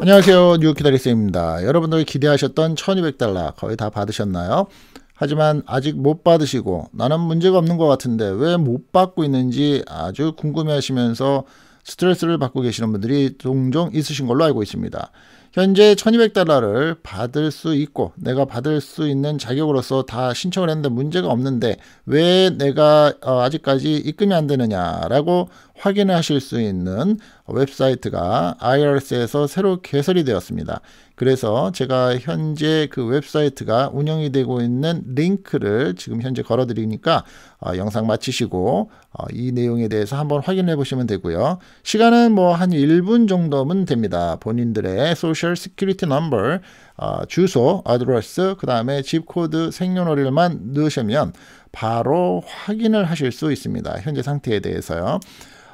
안녕하세요. 뉴욕 기다리쌤입니다. 여러분들이 기대하셨던 1200달러 거의 다 받으셨나요? 하지만 아직 못 받으시고 나는 문제가 없는 것 같은데 왜 못 받고 있는지 아주 궁금해 하시면서 스트레스를 받고 계시는 분들이 종종 있으신 걸로 알고 있습니다. 현재 1200달러를 받을 수 있고 내가 받을 수 있는 자격으로서 다 신청을 했는데 문제가 없는데 왜 내가 어, 아직까지 입금이 안 되느냐라고 확인 하실 수 있는 웹사이트가 IRS에서 새로 개설이 되었습니다. 그래서 제가 현재 그 웹사이트가 운영이 되고 있는 링크를 지금 현재 걸어 드리니까 어, 영상 마치시고 어, 이 내용에 대해서 한번 확인해 보시면 되고요. 시간은 뭐 한 1분 정도면 됩니다. 본인들의 소셜 소셜 시큐리티 넘버, 어, 주소, 아드레스, 그 다음에 집 코드, 생년월일만 넣으시면 바로 확인을 하실 수 있습니다. 현재 상태에 대해서요.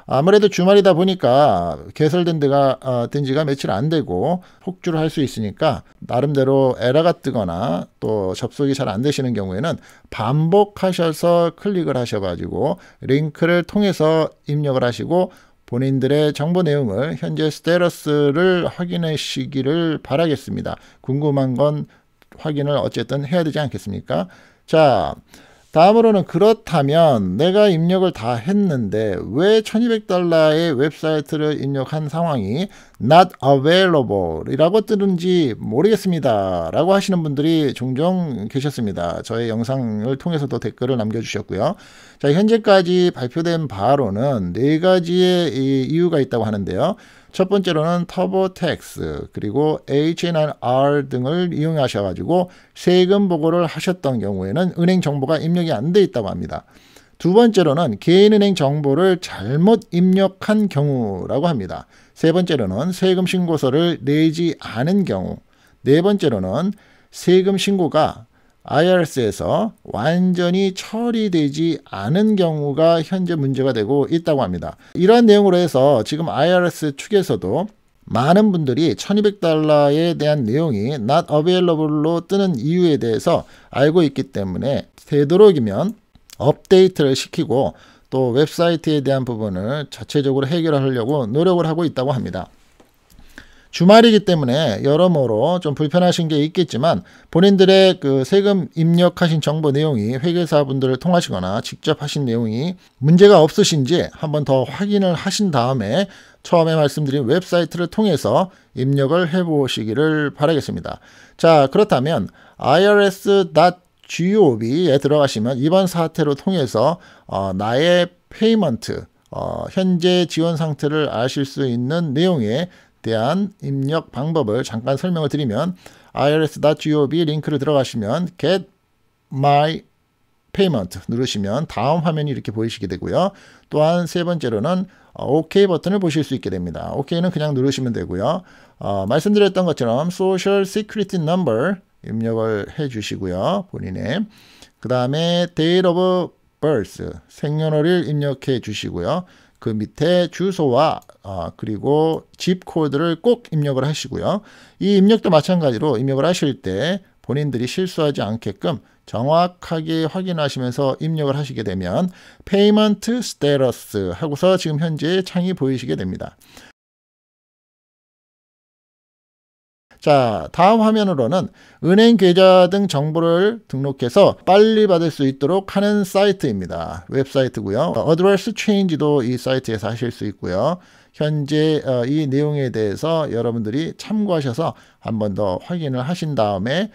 아무래도 주말이다 보니까 개설된 데가 어, 아, 든지가 며칠 안 되고 폭주를 할 수 있으니까 나름대로 에러가 뜨거나 또 접속이 잘 안 되시는 경우에는 반복하셔서 클릭을 하셔가지고 링크를 통해서 입력을 하시고 본인들의 정보 내용을 현재 스테러스를 확인하시기를 바라겠습니다. 궁금한 건 확인을 어쨌든 해야 되지 않겠습니까? 자, 다음으로는 그렇다면 내가 입력을 다 했는데 왜 1200달러의 웹사이트를 입력한 상황이 not available 이라고 뜨는지 모르겠습니다 라고 하시는 분들이 종종 계셨습니다 저의 영상을 통해서도 댓글을 남겨주셨고요 자 현재까지 발표된 바로는 네 가지의 이유가 있다고 하는데요 첫 번째로는 터보텍스 그리고 H&R 등을 이용하셔가지고 세금 보고를 하셨던 경우에는 은행 정보가 입력이 안 돼 있다고 합니다. 두 번째로는 개인은행 정보를 잘못 입력한 경우라고 합니다. 세 번째로는 세금 신고서를 내지 않은 경우. 네 번째로는 세금 신고가 IRS에서 완전히 처리되지 않은 경우가 현재 문제가 되고 있다고 합니다. 이러한 내용으로 해서 지금 IRS 측에서도 많은 분들이 1200달러에 대한 내용이 not available로 뜨는 이유에 대해서 알고 있기 때문에 되도록이면 업데이트를 시키고 또 웹사이트에 대한 부분을 자체적으로 해결하려고 노력을 하고 있다고 합니다. 주말이기 때문에 여러모로 좀 불편하신 게 있겠지만 본인들의 그 세금 입력하신 정보 내용이 회계사분들을 통하시거나 직접 하신 내용이 문제가 없으신지 한번 더 확인을 하신 다음에 처음에 말씀드린 웹사이트를 통해서 입력을 해보시기를 바라겠습니다. 자 그렇다면 irs.gov에 들어가시면 이번 사태로 통해서 어, 나의 페이먼트 어, 현재 지원 상태를 아실 수 있는 내용의 대한 입력 방법을 잠깐 설명을 드리면 irs.gov 링크를 들어가시면 get my payment 누르시면 다음 화면이 이렇게 보이시게 되고요. 또한 세 번째로는 어, OK 버튼을 보실 수 있게 됩니다. OK는 그냥 누르시면 되고요. 어, 말씀드렸던 것처럼 Social Security Number 입력을 해주시고요. 본인의 그 다음에 Date of Birth 생년월일 입력해 주시고요. 그 밑에 주소와 아, 그리고 집 코드를 꼭 입력을 하시고요. 이 입력도 마찬가지로 입력을 하실 때 본인들이 실수하지 않게끔 정확하게 확인하시면서 입력을 하시게 되면 페이먼트 스테러스 하고서 지금 현재 창이 보이시게 됩니다. 자, 다음 화면으로는 은행 계좌 등 정보를 등록해서 빨리 받을 수 있도록 하는 사이트입니다. 웹사이트고요. 어드레스 체인지도 이 사이트에서 하실 수 있고요. 현재 어, 이 내용에 대해서 여러분들이 참고하셔서 한 번 더 확인을 하신 다음에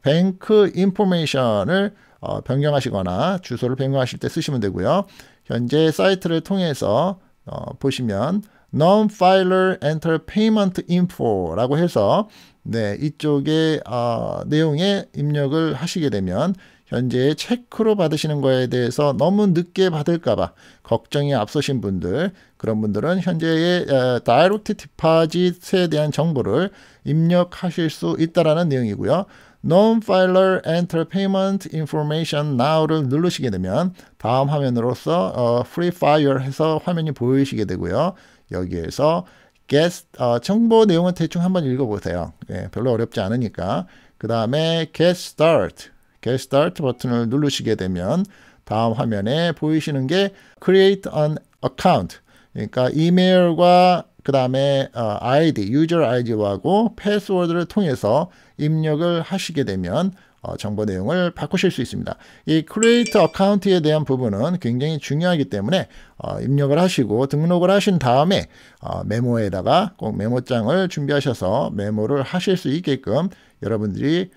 뱅크 인포메이션을 어, 변경하시거나 주소를 변경하실 때 쓰시면 되고요. 현재 사이트를 통해서 어, 보시면 Non-Filer Enter Payment Info라고 해서 네 이쪽에 어, 내용에 입력을 하시게 되면 현재 체크로 받으시는 거에 대해서 너무 늦게 받을까봐 걱정이 앞서신 분들 그런 분들은 현재의 어, 다이렉트 디파짓에 대한 정보를 입력하실 수 있다라는 내용이고요. Non-Filer Enter t a i n m e n t Information Now를 누르시게 되면 다음 화면으로서 어, Free Fire 해서 화면이 보이시게 되고요. 여기에서 Get 어, 정보 내용은 대충 한번 읽어보세요. 예, 별로 어렵지 않으니까. 그 다음에 Get Start, Get Start 버튼을 누르시게 되면 다음 화면에 보이시는 게 Create an Account 그러니까 이메일과 그 다음에 어, ID, user ID하고 패스워드를 통해서 입력을 하시게 되면 어, 정보 내용을 바꾸실 수 있습니다. 이 create a c c 에 대한 부분은 굉장히 중요하기 때문에 어, 입력을 하시고 등록을 하신 다음에 어, 메모에다가 꼭 메모장을 준비하셔서 메모를 하실 수 있게끔 여러분들이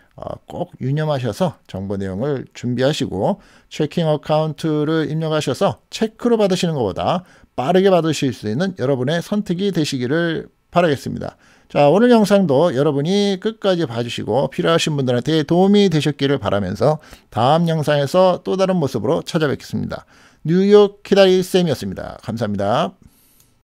꼭 유념하셔서 정보 내용을 준비하시고 체킹 어카운트를 입력하셔서 체크로 받으시는 것보다 빠르게 받으실 수 있는 여러분의 선택이 되시기를 바라겠습니다. 자 오늘 영상도 여러분이 끝까지 봐주시고 필요하신 분들한테 도움이 되셨기를 바라면서 다음 영상에서 또 다른 모습으로 찾아뵙겠습니다. 뉴욕 키다리쌤이었습니다. 감사합니다.